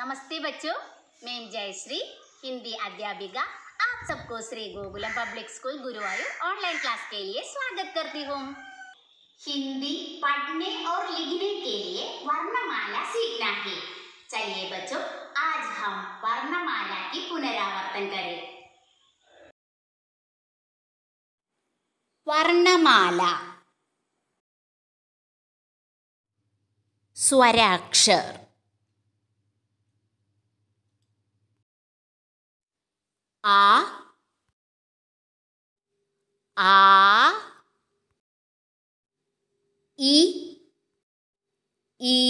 नमस्ते बच्चों मैं जयश्री हिंदी अध्यापिका आप सबको श्री गोकुलम पब्लिक स्कूल गुरुवार ऑनलाइन क्लास के लिए स्वागत करती हूँ हिंदी पढ़ने और लिखने के लिए वर्णमाला सीखना है चलिए बच्चों आज हम वर्णमाला की पुनरावर्तन करें वर्णमाला स्वराक्षर a a i i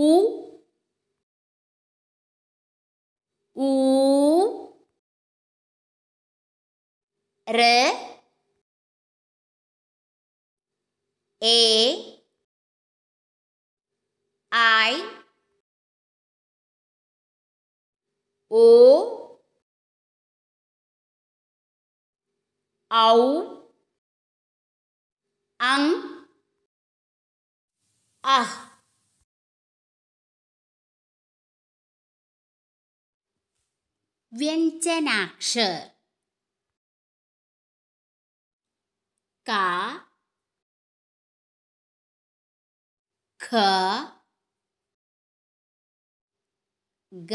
u u r e i ố áu ăn à വ്യഞ്ജനാക്ഷ ക ഖ ഗ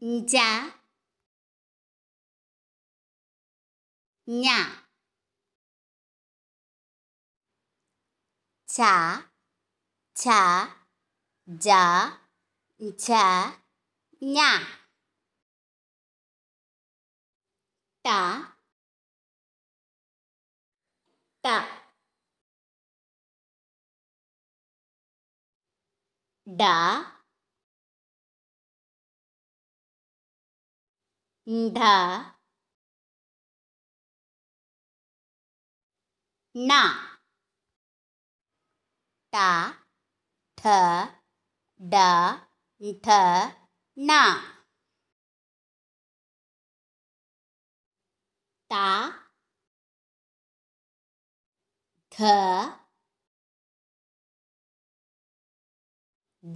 呀，呀，查查，查查，呀，打打打。धा ना टा ठ ड ठ ना ता ध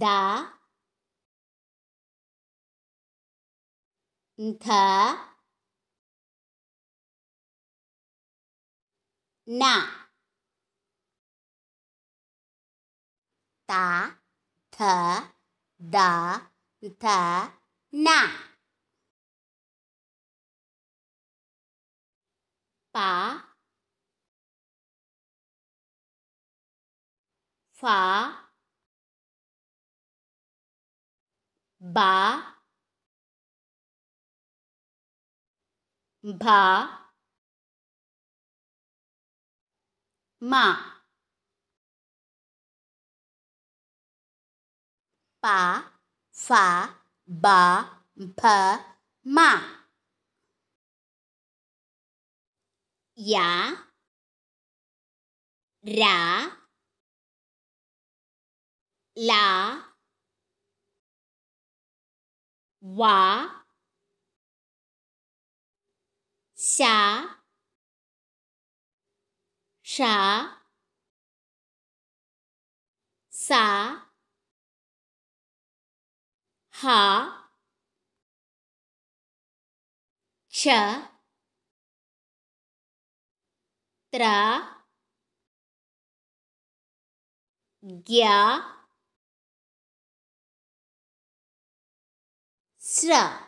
दा thở nạ tá thở đỡ thở nạ bả phá bả भा मा पा फा बा भ मा या रा ला वा शा शा सा हा च त्र ज्ञा स्र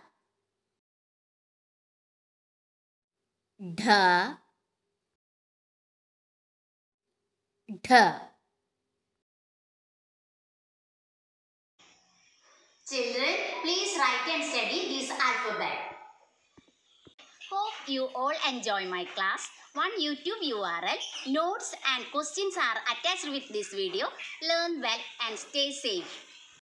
ಢ ಢ Children, please write and study this alphabet. Hope you all enjoy my class. One YouTube URL, notes and questions are attached with this video. Learn well and stay safe.